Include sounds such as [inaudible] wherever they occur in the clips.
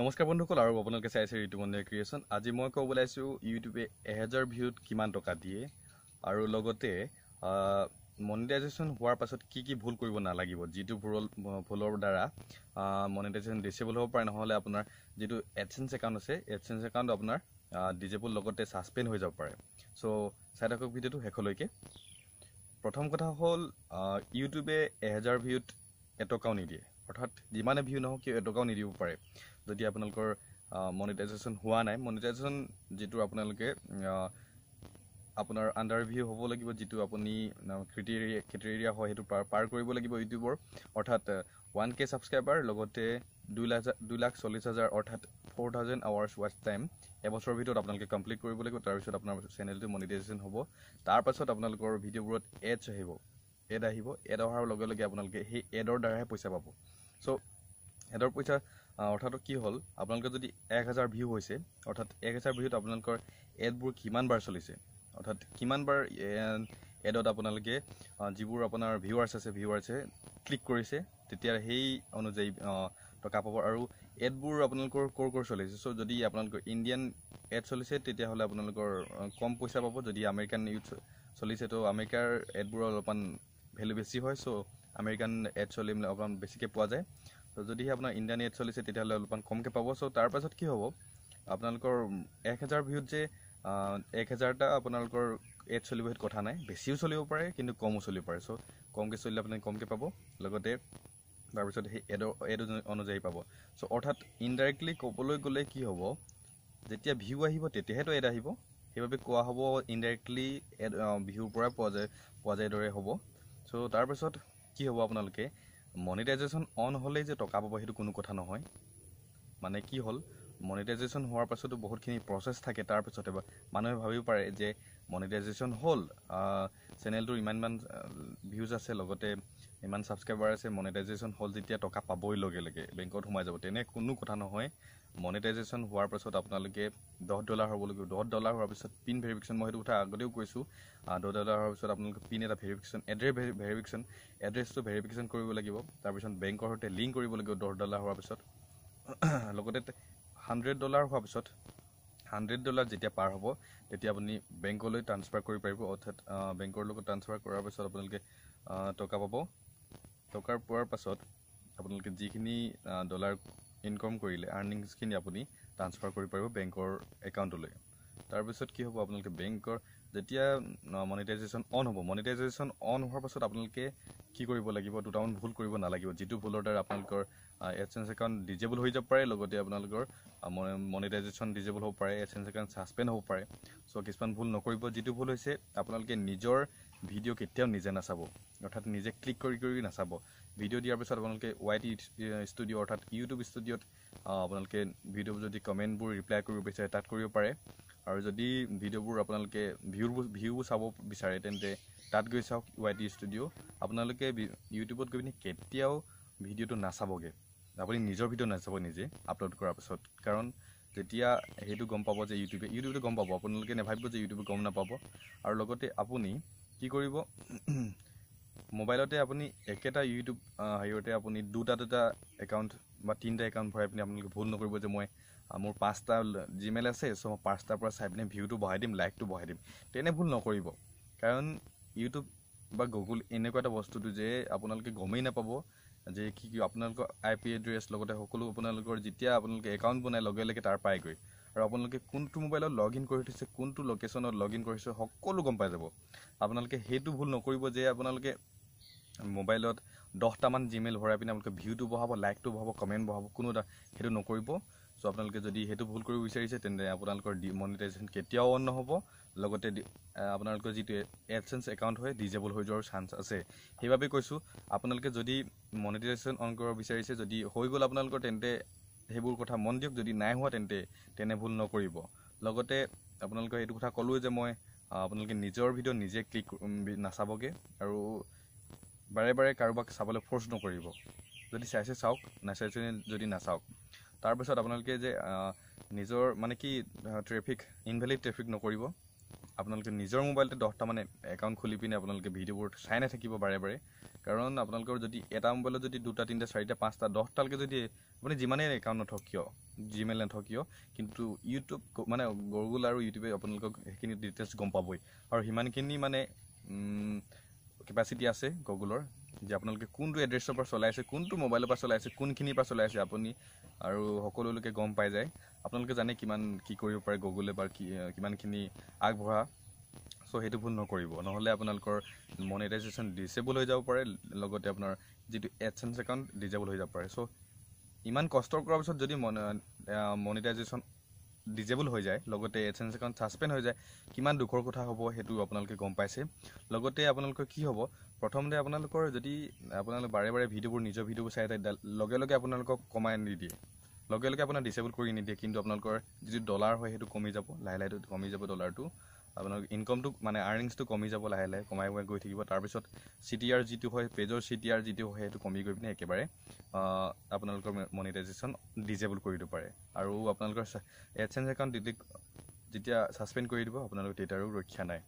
নমস্কাৰ বন্ধুসকল আৰু আপোনালোকে চাই চাইছে ঋতুমণ্ডল ক্ৰিয়েশ্যন আজি মই ক'ব ওলাইছোঁ ইউটিউবে এহেজাৰ ভিউত কিমান টকা দিয়ে আৰু লগতে মনিটাইজেশ্যন হোৱাৰ পাছত কি কি ভুল কৰিব নালাগিব যিটো ভুল ভুলৰ দ্বাৰা মনিটাইজেশ্যন ডিচেবল হ'ব পাৰে নহ'লে আপোনাৰ যিটো এডচেঞ্চ একাউণ্ট আছে এডচেঞ্চ একাউণ্ট আপোনাৰ ডিজেবল লগতে ছাছপেণ্ড হৈ যাব পাৰে চ' চাই থাকক ভিডিঅ'টো শেষলৈকে প্ৰথম কথা হ'ল ইউটিউবে এহেজাৰ ভিউত এটকাও নিদিয়ে অৰ্থাৎ যিমানে ভিউ নহওক কিয় এটকাও নিদিব পাৰে যদি আপোনালোকৰ মনিটাইজেশ্যন হোৱা নাই মনিটাইজেশ্যন যিটো আপোনালোকে আপোনাৰ আণ্ডাৰ ভিউ হ'ব লাগিব যিটো আপুনি ক্ৰিটেৰিয়া ক্ৰিটেৰিয়া হয় সেইটো পাৰ পাৰ কৰিব লাগিব ইউটিউবৰ অৰ্থাৎ ওৱান কে ছাবস্ক্ৰাইবাৰ লগতে দুই লাখ দুই লাখ চল্লিছ হাজাৰ অৰ্থাৎ four thousand hours watch time এবছৰৰ ভিতৰত আপোনালোকে কমপ্লিট কৰিব লাগিব তাৰপিছত আপোনাৰ চেনেলটো মনিটাইজেশ্যন হ'ব তাৰপাছত আপোনালোকৰ ভিডিঅ'বোৰত এডছ আহিব এড আহিব এড অহাৰ লগে লগে আপোনালোকে সেই এডৰ দ্বাৰাহে পইচা পাব চ' এডৰ পইচা অৰ্থাৎ কি হ'ল আপোনালোকৰ যদি এক হাজাৰ ভিউ হৈছে অৰ্থাৎ এক হাজাৰ ভিউত আপোনালোকৰ এডবোৰ কিমানবাৰ চলিছে অৰ্থাৎ কিমানবাৰ এডত আপোনালোকে যিবোৰ আপোনাৰ ভিউৱাৰ্ছ আছে ভিউৱাৰ্ছে ক্লিক কৰিছে তেতিয়া সেই অনুযায়ী টকা পাব আৰু এডবোৰ আপোনালোকৰ ক'ৰ ক'ৰ চলিছে চ' যদি আপোনালোকৰ ইণ্ডিয়ান এড চলিছে তেতিয়াহ'লে আপোনালোকৰ কম পইচা পাব যদি আমেৰিকান ইউথ চলিছে ত' আমেৰিকাৰ এডবোৰ অলপমান ভেলু বেছি হয় চ' আমেৰিকান এড চলি মানে অকণমান বেছিকৈ পোৱা যায় ত' যদিহে আপোনাৰ ইণ্ডিয়ান এড চলিছে তেতিয়াহ'লে অলপমান কমকৈ পাব চ' তাৰপাছত কি হ'ব আপোনালোকৰ এক হেজাৰ ভিউত যে এক হেজাৰটা আপোনালোকৰ এড চলিব সেইটো কথা নাই বেছিও চলিব পাৰে কিন্তু কমো চলিব পাৰে চ' কমকৈ চলিলে আপুনি কমকৈ পাব লগতে তাৰপিছত সেই এড এড অনুযায়ী পাব চ' অৰ্থাৎ ইনডাইৰেক্টলি ক'বলৈ গ'লে কি হ'ব যেতিয়া ভিউ আহিব তেতিয়াহেতো এড আহিব সেইবাবে কোৱা হ'ব ইনডাইৰেক্টলি এড ভিউৰ পৰা পোৱা যায় পোৱা যায় দৰে হ'ব চ' তাৰপিছত কি হ'ব আপোনালোকে মনিটাইজেশ্যন অন হ'লেই যে টকা পাব সেইটো কোনো কথা নহয় মানে কি হ'ল মনিটাইজেশ্যন হোৱাৰ পাছতো বহুতখিনি প্ৰচেছ থাকে তাৰপিছতে মানুহে ভাবিব পাৰে যে মনিটাইজেশ্যন হ'ল চেনেলটোৰ ইমান ইমান ভিউজ আছে লগতে ইমান ছাবস্ক্ৰাইবাৰ আছে মনিটাইজেশ্যন হ'ল যেতিয়া টকা পাবই লগে লগে বেংকত সোমাই যাব তেনে কোনো কথা নহয় মনিটাইজেশ্যন হোৱাৰ পাছত আপোনালোকে দহ ডলাৰ হ'ব লাগিব দহ ডলাৰ হোৱাৰ পিছত পিন ভেৰিফিকেশ্যন মই সেইটো কথা আগতেও কৈছোঁ দহ ডলাৰ হোৱাৰ পিছত আপোনালোকে পিন এটা ভেৰিফিকেশ্যন এড্ৰেছ ভেৰিফিকেশ্যন এড্ৰেছটো ভেৰিফিকেশ্যন কৰিব লাগিব তাৰপিছত বেংকৰ সৈতে লিংক কৰিব লাগিব দহ ডলাৰ হোৱাৰ পিছত [clears throat] লগতে হাণ্ড্ৰেড ডলাৰ হোৱাৰ পিছত হাণ্ড্ৰেড ডলাৰ যেতিয়া পাৰ হ'ব তেতিয়া আপুনি বেংকলৈ ট্ৰান্সফাৰ কৰিব পাৰিব অৰ্থাৎ বেংকৰ লগত ট্ৰান্সফাৰ কৰাৰ পিছত আপোনালোকে টকা পাব টকা পোৱাৰ পাছত আপোনালোকে যিখিনি ডলাৰ ইনকম কৰিলে আৰ্ণিংছখিনি আপুনি ট্ৰাঞ্চফাৰ কৰিব পাৰিব বেংকৰ একাউণ্টলৈ তাৰপিছত কি হ'ব আপোনালোকে বেংকৰ যেতিয়া মনিটাইজেশ্যন অন হ'ব মনিটাইজেশ্যন অন হোৱাৰ পাছত আপোনালোকে কি কৰিব লাগিব দুটামান ভুল কৰিব নালাগিব যিটো ভুলৰ দ্বাৰা আপোনালোকৰ এডচেঞ্চ একাউণ্ট ডিজেবল হৈ যাব পাৰে লগতে আপোনালোকৰ মনিটাইজেশ্যন ডিজেবল হ'ব পাৰে এডচেঞ্চ একাউণ্ট ছাছপেণ্ড হ'ব পাৰে চ' কিছুমান ভুল নকৰিব যিটো ভুল হৈছে আপোনালোকে নিজৰ ভিডিঅ' কেতিয়াও নিজে নাচাব অৰ্থাৎ নিজে ক্লিক কৰি কৰি নাচাব ভিডিঅ' দিয়াৰ পিছত আপোনালোকে ৱাই টি ষ্টুডিঅ' অৰ্থাৎ ইউটিউব ষ্টুডিঅ'ত আপোনালোকে ভিডিঅ'বোৰ যদি কমেণ্টবোৰ ৰিপ্লাই কৰিব বিচাৰে তাত কৰিব পাৰে আৰু যদি ভিডিঅ'বোৰ আপোনালোকে ভিউবোৰ ভিউবোৰ চাব বিচাৰে তেন্তে তাত গৈ চাওক ৱাই টি ষ্টুডিঅ' আপোনালোকে ইউটিউবত গৈ পিনি কেতিয়াও ভিডিঅ'টো নাচাবগৈ আপুনি নিজৰ ভিডিঅ' নাচাব নিজে আপলোড কৰাৰ পাছত কাৰণ যেতিয়া সেইটো গম পাব যে ইউটিউবে ইউটিউবে গম পাব আপোনালোকে নাভাবিব যে ইউটিউবে গম নাপাব আৰু লগতে আপুনি কি কৰিব মোবাইলতে আপুনি একেটা ইউটিউব হেৰিয়তে আপুনি দুটা দুটা একাউণ্ট বা তিনিটা একাউণ্ট ভৰাই পিনি আপোনালোকে ভুল নকৰিব যে মই মোৰ পাঁচটা জিমেইল আছে চ' মই পাঁচটাৰ পৰা চাই পিনে ভিউটো বঢ়াই দিম লাইকটো বঢ়াই দিম তেনে ভুল নকৰিব কাৰণ ইউটিউব বা গুগল এনেকুৱা এটা বস্তুটো যে আপোনালোকে গমেই নাপাব যে কি কি আপোনালোকৰ আই পি এড্ৰেছ লগতে সকলো আপোনালোকৰ যেতিয়া আপোনালোকে একাউণ্ট বনায় লগে লগে তাৰ পায়গৈ আৰু আপোনালোকে কোনটো মোবাইলত লগ ইন কৰি থৈছে কোনটো লোকেশ্যনত লগ ইন কৰিছে সকলো গম পাই যাব আপোনালোকে সেইটো ভুল নকৰিব যে আপোনালোকে মোবাইলত দহটামান জিমেইল ভৰাই পিনে আপোনালোকে ভিউটো বঢ়াব লাইকটো বঢ়াব কমেণ্ট বঢ়াব কোনো এটা সেইটো নকৰিব চ' আপোনালোকে যদি সেইটো ভুল কৰিব বিচাৰিছে তেন্তে আপোনালোকৰ ডি কেতিয়াও অন নহ'ব লগতে আপোনালোকৰ যিটো এডচেঞ্চ একাউণ্ট হয় ডিজেবল হৈ যোৱাৰ চান্স আছে সেইবাবে কৈছোঁ আপোনালোকে যদি মনিটাইজেশ্যন অন কৰিব বিচাৰিছে যদি হৈ গ'ল আপোনালোকৰ তেন্তে সেইবোৰ কথা মন দিয়ক যদি নাই হোৱা তেন্তে তেনে ভুল নকৰিব লগতে আপোনালোকে এইটো কথা ক'লোঁ যে মই আপোনালোকে নিজৰ ভিডিঅ' নিজে ক্লিক নাচাবগৈ আৰু বাৰে বাৰে কাৰোবাক চাবলৈ ফ'ৰ্চ নকৰিব যদি চাইছে চাওক নাচাইছে যদি নাচাওক তাৰপিছত আপোনালোকে যে নিজৰ মানে কি ট্ৰেফিক ইনভেলিড ট্ৰেফিক নকৰিব আপোনালোকে নিজৰ মোবাইলতে দহটামান একাউণ্ট খুলি পিনে আপোনালোকে ভিডিঅ'বোৰ চাই নাথাকিব বাৰে বাৰে কাৰণ আপোনালোকৰ যদি এটা মোবাইলত যদি দুটা তিনিটা চাৰিটা পাঁচটা দহটালৈকে যদি আপুনি যিমানেই একাউণ্ট নথওক কিয় জিমেইল নথওক কিয় কিন্তু ইউটিউব মানে গুগল আৰু ইউটিউবে আপোনালোকক সেইখিনি ডিটেইলছ গম পাবই আৰু সিমানখিনি মানে কেপাচিটি আছে গুগলৰ যে আপোনালোকে কোনটো এড্ৰেছৰ পৰা চলাইছে কোনটো মোবাইলৰ পৰা চলাইছে কোনখিনিৰ পৰা চলাইছে আপুনি আৰু সকলোলৈকে গম পাই যায় আপোনালোকে জানে কিমান কি কৰিব পাৰে গুগলে বা কি কিমানখিনি আগবঢ়া চ' সেইটো ভুল নকৰিব নহ'লে আপোনালোকৰ মনিটাইজেশ্যন ডিচেবল হৈ যাব পাৰে লগতে আপোনাৰ যিটো এডচেঞ্চ একাউণ্ট ডিজেবল হৈ যাব পাৰে চ' ইমান কষ্ট কৰাৰ পিছত যদি মনিটাইজেশ্যন ডিজেবল হৈ যায় লগতে এডচেঞ্চ একাউণ্ট ছাছপেণ্ড হৈ যায় কিমান দুখৰ কথা হ'ব সেইটো আপোনালোকে গম পাইছে লগতে আপোনালোকৰ কি হ'ব প্ৰথমতে আপোনালোকৰ যদি আপোনালোকে বাৰে বাৰে ভিডিঅ'বোৰ নিজৰ ভিডিঅ'বোৰ চাই লগে লগে আপোনালোকক কমাই নিদিয়ে লগে লগে আপোনাৰ ডিচেবল কৰি নিদিয়ে কিন্তু আপোনালোকৰ যিটো ডলাৰ হয় সেইটো কমি যাব লাহে লাহে কমি যাব ডলাৰটো আপোনালোকৰ ইনকমটো মানে আৰ্নিংছটো কমি যাব লাহে লাহে কমাই কমাই গৈ থাকিব তাৰপিছত চি টি আৰ যিটো হয় পেজৰ চি টি আৰ যিটো হয় সেইটো কমি গৈ পিনে একেবাৰে আপোনালোকৰ মনিটাইজেশ্যন ডিজেবল কৰি দিব পাৰে আৰু আপোনালোকৰ এডচেঞ্চ একাউণ্ট ডিলিট যেতিয়া ছাছপেণ্ড কৰি দিব আপোনালোকৰ তেতিয়া ৰক্ষা নাই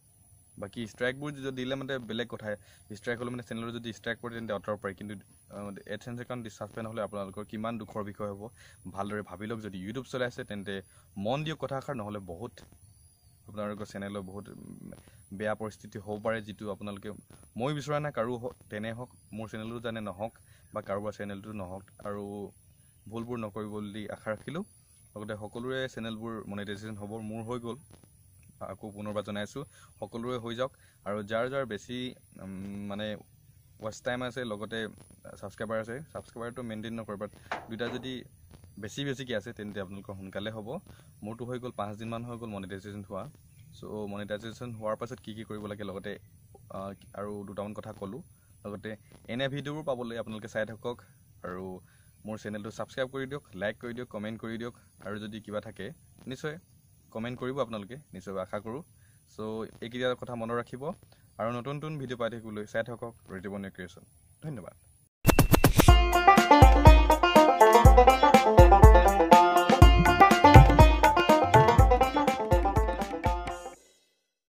বাকী ষ্ট্ৰাইকবোৰ যদি দিলে মানে বেলেগ কথাই ষ্ট্ৰাইক হ'লে মানে চেনেলত যদি ষ্ট্ৰাইক পৰে তেন্তে আঁতৰাব পাৰি কিন্তু এডচেঞ্চ একাউণ্ট ডিছাচপেণ্ড হ'লে আপোনালোকৰ কিমান দুখৰ বিষয় হ'ব ভালদৰে ভাবি লওক যদি ইউটিউব চলাইছে তেন্তে মন দিয়ক কথাষাৰ নহ'লে বহুত আপোনালোকৰ চেনেলৰ বহুত বেয়া পৰিস্থিতি হ'ব পাৰে যিটো আপোনালোকে মই বিচৰা নাই কাৰো তেনে হওক মোৰ চেনেলটো জানে নহওক বা কাৰোবাৰ চেনেলটো নহওক আৰু ভুলবোৰ নকৰিব বুলি আশা ৰাখিলোঁ লগতে সকলোৰে চেনেলবোৰ মনিটাইজেশ্যন হ'ব মোৰ হৈ গ'ল আকৌ পুনৰবাৰ জনাইছোঁ সকলোৰে হৈ যাওক আৰু যাৰ যাৰ বেছি মানে ৱাচ টাইম আছে লগতে ছাবস্ক্ৰাইবাৰ আছে ছাবস্ক্ৰাইবাৰটো মেইনটেইন নকৰে বাট দুটা যদি বেছি বেছিকৈ আছে তেন্তে আপোনালোকৰ সোনকালে হ'ব মোৰটো হৈ গ'ল পাঁচদিনমান হৈ গ'ল মনিটাইজেশ্যন হোৱা চ' মনিটাইজেশ্যন হোৱাৰ পাছত কি কি কৰিব লাগে লগতে আৰু দুটামান কথা ক'লোঁ লগতে এনে ভিডিঅ'বোৰ পাবলৈ আপোনালোকে চাই থাকক আৰু মোৰ চেনেলটো ছাবস্ক্ৰাইব কৰি দিয়ক লাইক কৰি দিয়ক কমেণ্ট কৰি দিয়ক আৰু যদি কিবা থাকে নিশ্চয় কমেণ্ট কৰিব আপোনালোকে নিশ্চয় আশা কৰোঁ চ' এইকেইটা কথা মনত ৰাখিব আৰু নতুন নতুন ভিডিঅ' পাই থাকিবলৈ চাই থাকক ঋতুপন ক্ৰিয়েশ্যন ধন্যবাদ